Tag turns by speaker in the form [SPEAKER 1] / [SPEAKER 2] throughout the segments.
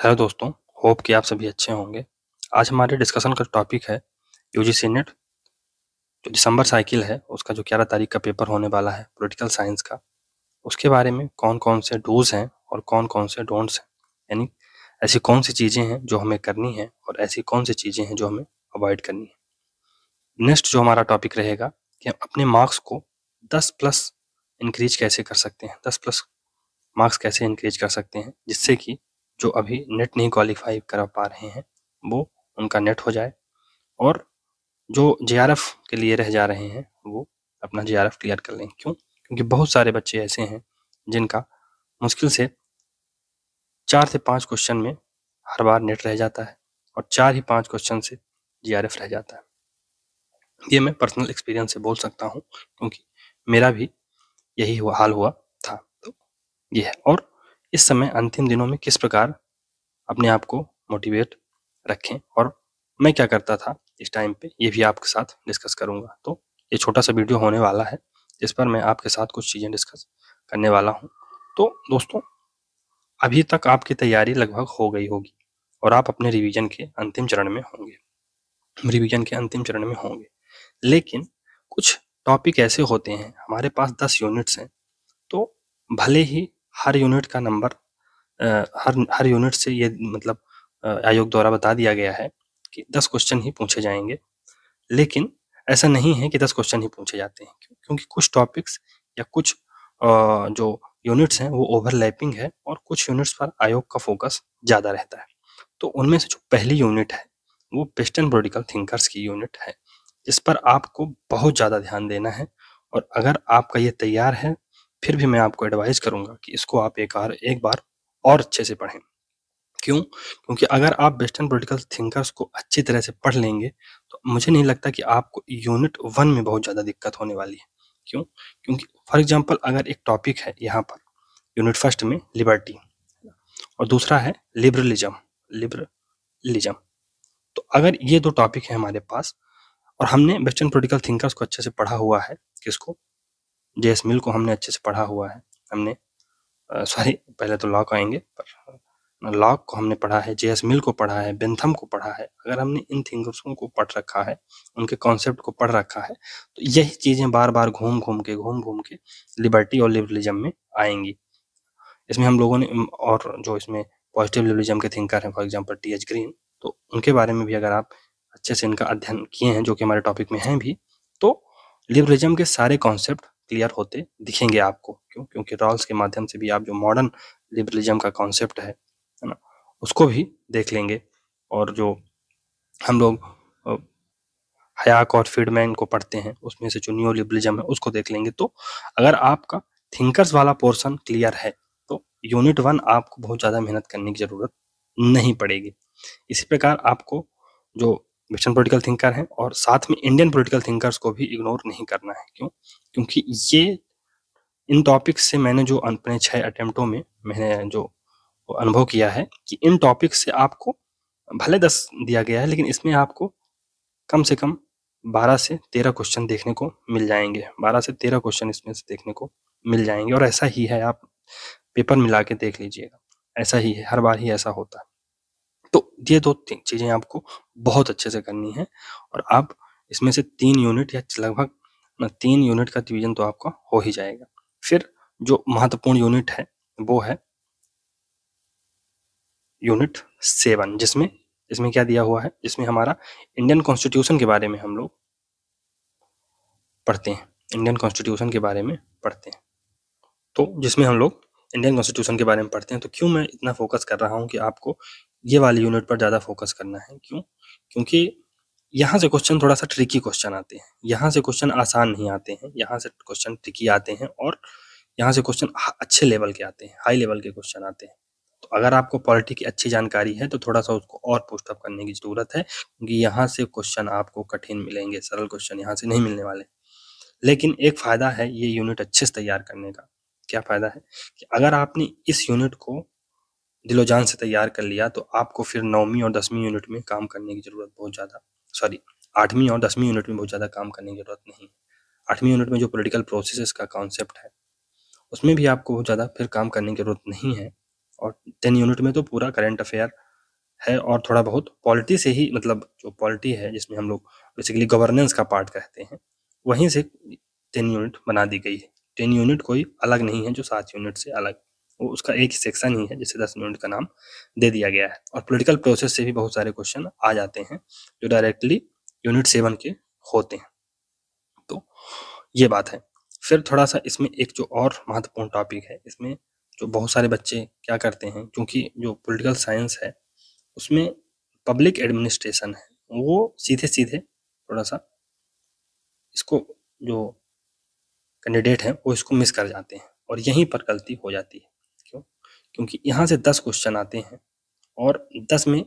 [SPEAKER 1] hello दोस्तों hope कि आप सभी अच्छे होंगे आज हमारे डिस्कशन का टॉपिक है यू जी नेट जो दिसंबर साइकिल है उसका जो ग्यारह तारीख का पेपर होने वाला है पॉलिटिकल साइंस का उसके बारे में कौन कौन से डूज हैं और कौन कौन से डोंट्स हैं यानी ऐसी कौन सी चीज़ें हैं जो हमें करनी है और ऐसी कौन सी चीज़ें हैं जो हमें अवॉइड करनी है नेक्स्ट जो हमारा टॉपिक रहेगा कि हम अपने मार्क्स को दस प्लस इंक्रीज कैसे कर सकते हैं दस प्लस मार्क्स कैसे इंक्रीज कर सकते हैं जिससे कि जो अभी नेट नहीं क्वालिफाई करा पा रहे हैं वो उनका नेट हो जाए और जो जे के लिए रह जा रहे हैं वो अपना जे क्लियर कर लें क्यों क्योंकि बहुत सारे बच्चे ऐसे हैं जिनका मुश्किल से चार से पाँच क्वेश्चन में हर बार नेट रह जाता है और चार ही पाँच क्वेश्चन से जे रह जाता है ये मैं पर्सनल एक्सपीरियंस से बोल सकता हूँ क्योंकि मेरा भी यही हुआ हाल हुआ था तो ये है और इस समय अंतिम दिनों में किस प्रकार अपने आप को मोटिवेट रखें और मैं क्या करता था इस टाइम पे ये भी आपके साथ डिस्कस करूंगा तो ये छोटा सा वीडियो होने वाला है जिस पर मैं आपके साथ कुछ चीज़ें डिस्कस करने वाला हूँ तो दोस्तों अभी तक आपकी तैयारी लगभग हो गई होगी और आप अपने रिवीजन के अंतिम चरण में होंगे रिवीजन के अंतिम चरण में होंगे लेकिन कुछ टॉपिक ऐसे होते हैं हमारे पास दस यूनिट्स हैं तो भले ही हर यूनिट का नंबर हर हर यूनिट से ये मतलब आयोग द्वारा बता दिया गया है कि दस क्वेश्चन ही पूछे जाएंगे लेकिन ऐसा नहीं है कि दस क्वेश्चन ही पूछे जाते हैं क्योंकि कुछ टॉपिक्स या कुछ जो यूनिट्स हैं वो ओवरलैपिंग है और कुछ यूनिट्स पर आयोग का फोकस ज़्यादा रहता है तो उनमें से जो पहली यूनिट है वो वेस्टर्न पोलिटिकल थिंकर्स की यूनिट है जिस पर आपको बहुत ज़्यादा ध्यान देना है और अगर आपका ये तैयार है फिर भी मैं आपको एडवाइस करूंगा कि इसको आप एक बार एक बार और अच्छे से पढ़ें क्यों क्योंकि अगर आप वेस्टर्न पोलिटिकल थिंकर्स को अच्छी तरह से पढ़ लेंगे तो मुझे नहीं लगता कि आपको यूनिट वन में बहुत ज़्यादा दिक्कत होने वाली है क्यों क्योंकि फॉर एग्जाम्पल अगर एक टॉपिक है यहाँ पर यूनिट फर्स्ट में लिबर्टी और दूसरा है लिबरलिज्म लिबरलिज्म तो अगर ये दो टॉपिक है हमारे पास और हमने वेस्टर्न पोलिटिकल थिंकर्स को अच्छे से पढ़ा हुआ है किसको एस मिल को हमने अच्छे से पढ़ा हुआ है हमने सॉरी पहले तो लॉक आएंगे पर लॉक को हमने पढ़ा है जेएस मिल को पढ़ा है बेंथम को पढ़ा है अगर हमने इन थिंकर्सों को पढ़ रखा है उनके कॉन्सेप्ट को पढ़ रखा है तो यही चीज़ें बार बार घूम घूम के घूम घूम के लिबर्टी और लिबरलिज्म में आएंगी इसमें हम लोगों ने और जो इसमें पॉजिटिव लिबरलिज्म के थिंकर हैं for example T H Green तो उनके बारे में भी अगर आप अच्छे से इनका अध्ययन किए हैं जो कि हमारे टॉपिक में हैं भी तो लिबरलिज्म के सारे कॉन्सेप्ट क्लियर होते दिखेंगे आपको क्यों क्योंकि रॉल्स के माध्यम से भी आप जो मॉडर्न लिबरलिज्म का कॉन्सेप्ट है है ना उसको भी देख लेंगे और जो हम लोग हयाक और फीडमैन को पढ़ते हैं उसमें से जो न्यू लिबरलिज्म है उसको देख लेंगे तो अगर आपका थिंकर्स वाला पोर्सन क्लियर है तो यूनिट वन आपको बहुत ज़्यादा मेहनत करने की ज़रूरत नहीं पड़ेगी इसी प्रकार आपको जो वेस्टर्न पोलिटिकल थिंकर हैं और साथ में इंडियन पोलिटिकल थिंकर्स को भी इग्नोर नहीं करना है क्यों क्योंकि ये इन टॉपिक्स से मैंने जो अपने छः अटेम्प्टों में मैंने जो अनुभव किया है कि इन टॉपिक्स से आपको भले दस दिया गया है लेकिन इसमें आपको कम से कम बारह से तेरह क्वेश्चन देखने को मिल जाएंगे बारह से तेरह क्वेश्चन इसमें से देखने को मिल जाएंगे और ऐसा ही है आप पेपर मिला के देख लीजिएगा ऐसा ही है हर बार ही ऐसा होता है तो ये दो तीन चीज़ें आपको बहुत अच्छे से करनी है और आप इसमें से तीन यूनिट या लगभग तीन यूनिट का डिवीजन तो आपको हो ही जाएगा फिर जो महत्वपूर्ण यूनिट है वो है यूनिट सेवन जिसमें इसमें क्या दिया हुआ है जिसमें हमारा इंडियन कॉन्स्टिट्यूशन के बारे में हम लोग पढ़ते हैं इंडियन कॉन्स्टिट्यूशन के बारे में पढ़ते हैं तो जिसमें हम लोग इंडियन कॉन्स्टिट्यूशन के बारे में पढ़ते हैं तो क्यों मैं इतना फोकस कर रहा हूं कि आपको ये वाली यूनिट पर ज़्यादा फोकस करना है क्यों क्योंकि यहाँ से क्वेश्चन थोड़ा सा ट्रिकी क्वेश्चन आते हैं यहाँ से क्वेश्चन आसान नहीं आते हैं यहाँ से क्वेश्चन ट्रिकी आते हैं और यहाँ से क्वेश्चन अच्छे लेवल के आते हैं हाई लेवल के क्वेश्चन आते हैं तो अगर आपको पॉलिटी की अच्छी जानकारी है तो थोड़ा सा उसको और पोस्टअप करने की ज़रूरत है क्योंकि यहाँ से क्वेश्चन आपको कठिन मिलेंगे सरल क्वेश्चन यहाँ से नहीं मिलने वाले लेकिन एक फ़ायदा है ये यूनिट अच्छे से तैयार करने का क्या फ़ायदा है कि अगर आपने इस यूनिट को दिलोजान से तैयार कर लिया तो आपको फिर नौवीं और दसवीं यूनिट में काम करने की ज़रूरत बहुत ज़्यादा सॉरी आठवीं और दसवीं यूनिट में बहुत ज़्यादा काम करने की ज़रूरत नहीं आठवीं यूनिट में जो पोलिटिकल प्रोसेस का कॉन्सेप्ट है उसमें भी आपको बहुत ज़्यादा फिर काम करने की ज़रूरत नहीं है और टेन यूनिट में तो पूरा करेंट अफेयर है और थोड़ा बहुत पॉलिटी से ही मतलब जो पॉलिटी है जिसमें हम लोग बेसिकली गवर्नेंस का पार्ट कहते हैं वहीं से टेन यूनिट बना दी गई है टेन यूनिट कोई अलग नहीं है जो सात यूनिट से अलग उसका एक सेक्शन ही है जिसे दस मिनट का नाम दे दिया गया है और पोलिटिकल प्रोसेस से भी बहुत सारे क्वेश्चन आ जाते हैं जो डायरेक्टली यूनिट सेवन के होते हैं तो ये बात है फिर थोड़ा सा इसमें एक जो और महत्वपूर्ण टॉपिक है इसमें जो बहुत सारे बच्चे क्या करते हैं क्योंकि जो पॉलिटिकल साइंस है उसमें पब्लिक एडमिनिस्ट्रेशन है वो सीधे सीधे थोड़ा सा इसको जो कैंडिडेट हैं वो इसको मिस कर जाते हैं और यहीं पर गलती हो जाती है क्योंकि यहाँ से दस क्वेश्चन आते हैं और दस में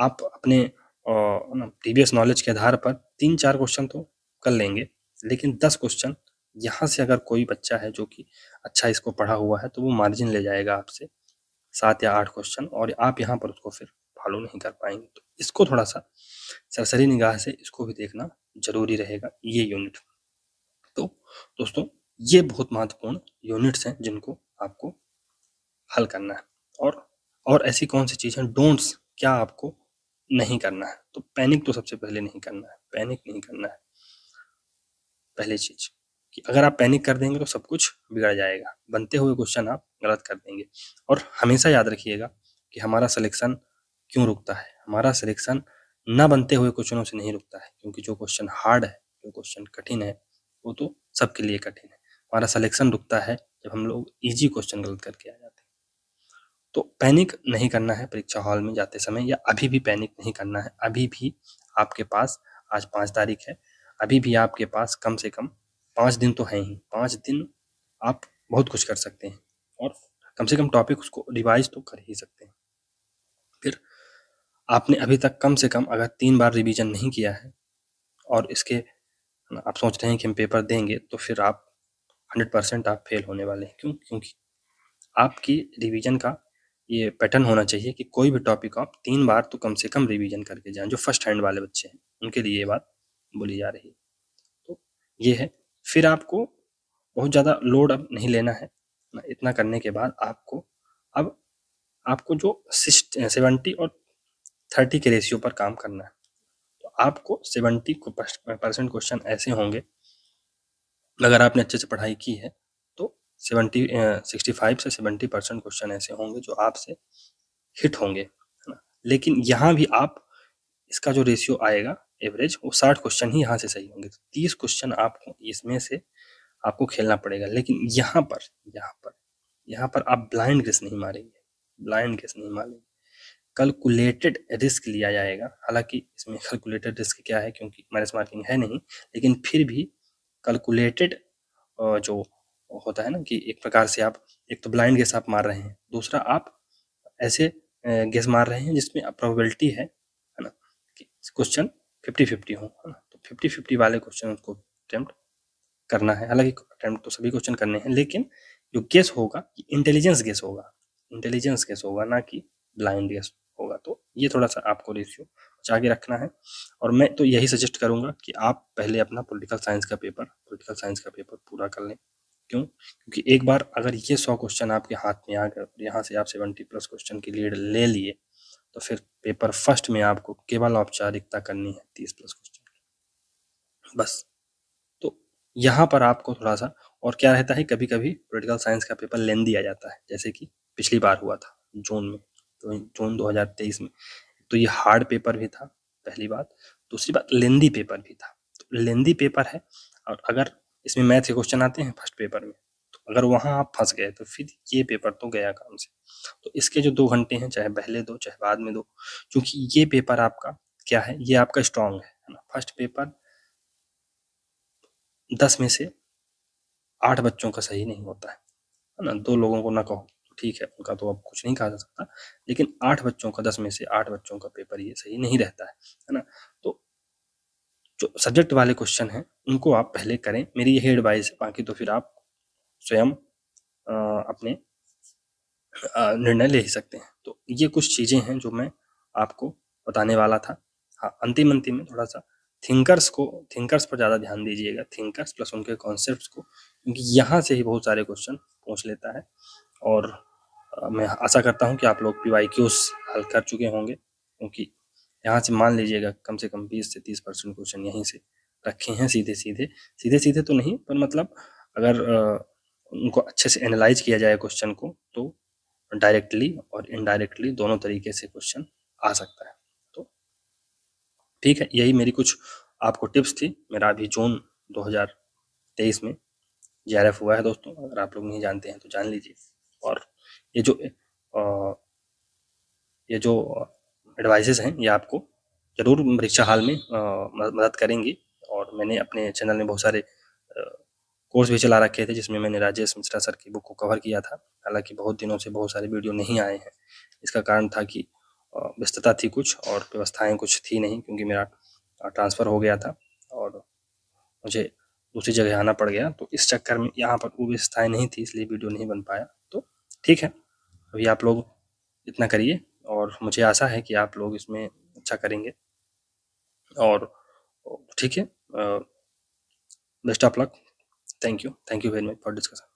[SPEAKER 1] आप अपने प्रीवियस नॉलेज के आधार पर तीन चार क्वेश्चन तो कर लेंगे लेकिन दस क्वेश्चन यहाँ से अगर कोई बच्चा है जो कि अच्छा इसको पढ़ा हुआ है तो वो मार्जिन ले जाएगा आपसे सात या आठ क्वेश्चन और आप यहाँ पर उसको फिर फॉलो नहीं कर पाएंगे तो इसको थोड़ा सा सरसरी निगाह से इसको भी देखना जरूरी रहेगा ये यूनिट तो दोस्तों ये बहुत महत्वपूर्ण यूनिट्स हैं जिनको आपको हल करना है और और ऐसी कौन सी चीज़ है डोंट्स क्या आपको नहीं करना है तो पैनिक तो सबसे पहले नहीं करना है पैनिक नहीं करना है पहली चीज़ कि अगर आप पैनिक कर देंगे तो सब कुछ बिगड़ जाएगा बनते हुए क्वेश्चन आप गलत कर देंगे और हमेशा याद रखिएगा कि हमारा सिलेक्शन क्यों रुकता है हमारा सिलेक्शन ना बनते हुए क्वेश्चनों से नहीं रुकता है क्योंकि जो क्वेश्चन हार्ड है जो क्वेश्चन कठिन है वो तो सबके लिए कठिन है हमारा सिलेक्शन रुकता है जब हम लोग ईजी क्वेश्चन गलत करके आ जाते हैं तो पैनिक नहीं करना है परीक्षा हॉल में जाते समय या अभी भी पैनिक नहीं करना है अभी भी आपके पास आज पाँच तारीख है अभी भी आपके पास कम से कम पाँच दिन तो हैं ही पाँच दिन आप बहुत कुछ कर सकते हैं और कम से कम टॉपिक उसको रिवाइज तो कर ही सकते हैं फिर आपने अभी तक कम से कम अगर तीन बार रिवीजन नहीं किया है और इसके आप सोच रहे हैं कि हम पेपर देंगे तो फिर आप हंड्रेड परसेंट आप फेल होने वाले हैं क्यों क्योंकि आपकी रिवीजन का ये पैटर्न होना चाहिए कि कोई भी टॉपिक आप तीन बार तो कम से कम रिवीजन करके जाएं जो फर्स्ट हैंड वाले बच्चे हैं उनके लिए ये बात बोली जा रही है तो ये है फिर आपको बहुत ज़्यादा लोड अब नहीं लेना है इतना करने के बाद आपको अब आपको जो सेवेंटी और थर्टी के रेशियो पर काम करना है तो आपको सेवेंटी परसेंट क्वेश्चन ऐसे होंगे अगर आपने अच्छे से पढ़ाई की है सेवेंटी सिक्सटी फाइव से सेवेंटी परसेंट क्वेश्चन ऐसे होंगे जो आपसे हिट होंगे है ना लेकिन यहाँ भी आप इसका जो रेशियो आएगा एवरेज वो साठ क्वेश्चन ही यहाँ से सही होंगे तो तीस क्वेश्चन आपको इसमें से आपको खेलना पड़ेगा लेकिन यहाँ पर यहाँ पर यहाँ पर आप ब्लाइंड गेस नहीं मारेंगे ब्लाइंड गेस नहीं मारेंगे कैलकुलेटेड रिस्क लिया जाएगा हालांकि इसमें कैलकुलेटेड रिस्क क्या है क्योंकि माइनस मार्किंग है नहीं लेकिन फिर भी कैलकुलेटेड जो होता है ना कि एक प्रकार से आप एक तो ब्लाइंड गेस आप मार रहे हैं दूसरा आप ऐसे गेस मार रहे हैं जिसमें प्रोबेबिलिटी है है ना कि क्वेश्चन फिफ्टी फिफ्टी हो है ना तो फिफ्टी फिफ्टी वाले क्वेश्चन को अटैम्प्ट करना है हालांकि अटैम्प्ट तो सभी क्वेश्चन करने हैं लेकिन जो गेस होगा इंटेलिजेंस गेस होगा इंटेलिजेंस गैस होगा ना कि ब्लाइंड गेस होगा तो ये थोड़ा सा आपको रेशियो बचा के रखना है और मैं तो यही सजेस्ट करूंगा कि आप पहले अपना पॉलिटिकल साइंस का पेपर पॉलिटिकल साइंस का पेपर पूरा कर लें क्यों क्योंकि एक बार अगर ये सौ क्वेश्चन आपके हाथ में आ गए और यहाँ से आप सेवेंटी प्लस क्वेश्चन की लीड ले लिए तो फिर पेपर फर्स्ट में आपको केवल औपचारिकता करनी है तीस प्लस क्वेश्चन बस तो यहाँ पर आपको थोड़ा सा और क्या रहता है कभी कभी पोलिटिकल साइंस का पेपर लेन दिया जाता है जैसे कि पिछली बार हुआ था जून में तो जून 2023 में तो ये हार्ड पेपर भी था पहली बात दूसरी बात लेंदी पेपर भी था तो लेंदी पेपर है और अगर इसमें मैथ के क्वेश्चन आते हैं फर्स्ट पेपर में तो अगर वहाँ आप फंस गए तो फिर ये पेपर तो गया काम से तो इसके जो दो घंटे हैं चाहे पहले दो चाहे बाद में दो क्योंकि ये पेपर आपका क्या है ये आपका स्ट्रांग है ना फर्स्ट पेपर दस में से आठ बच्चों का सही नहीं होता है ना दो लोगों को ना कहो ठीक है उनका तो अब कुछ नहीं कहा जा सकता लेकिन आठ बच्चों का दस में से आठ बच्चों का पेपर ये सही नहीं रहता है है ना तो जो सब्जेक्ट वाले क्वेश्चन हैं उनको आप पहले करें मेरी यही एडवाइस है बाकी तो फिर आप स्वयं अपने निर्णय ले ही सकते हैं तो ये कुछ चीज़ें हैं जो मैं आपको बताने वाला था हाँ अंतिम अंतिम में थोड़ा सा थिंकर्स को थिंकर्स पर ज़्यादा ध्यान दीजिएगा थिंकर्स प्लस उनके कॉन्सेप्ट को क्योंकि यहाँ से ही बहुत सारे क्वेश्चन पूछ लेता है और मैं आशा करता हूँ कि आप लोग पी वाई हल कर चुके होंगे क्योंकि यहाँ से मान लीजिएगा कम से कम बीस से तीस परसेंट क्वेश्चन यहीं से रखे हैं सीधे सीधे सीधे सीधे तो नहीं पर मतलब अगर उनको अच्छे से एनालाइज किया जाए क्वेश्चन को तो डायरेक्टली और इनडायरेक्टली दोनों तरीके से क्वेश्चन आ सकता है तो ठीक है यही मेरी कुछ आपको टिप्स थी मेरा अभी जून 2023 में जे हुआ है दोस्तों अगर आप लोग नहीं जानते हैं तो जान लीजिए और ये जो आ, ये जो एडवाइजेज हैं ये आपको ज़रूर परीक्षा हाल में मदद करेंगी और मैंने अपने चैनल में बहुत सारे कोर्स भी चला रखे थे जिसमें मैंने राजेश मिश्रा सर की बुक को कवर किया था हालांकि बहुत दिनों से बहुत सारे वीडियो नहीं आए हैं इसका कारण था कि व्यस्तता थी कुछ और व्यवस्थाएं कुछ थी नहीं क्योंकि मेरा ट्रांसफ़र हो गया था और मुझे दूसरी जगह आना पड़ गया तो इस चक्कर में यहाँ पर वो व्यवस्थाएँ नहीं थी इसलिए वीडियो नहीं बन पाया तो ठीक है अभी आप लोग इतना करिए और मुझे आशा है कि आप लोग इसमें अच्छा करेंगे और ठीक है best of luck thank you thank you very much for discussion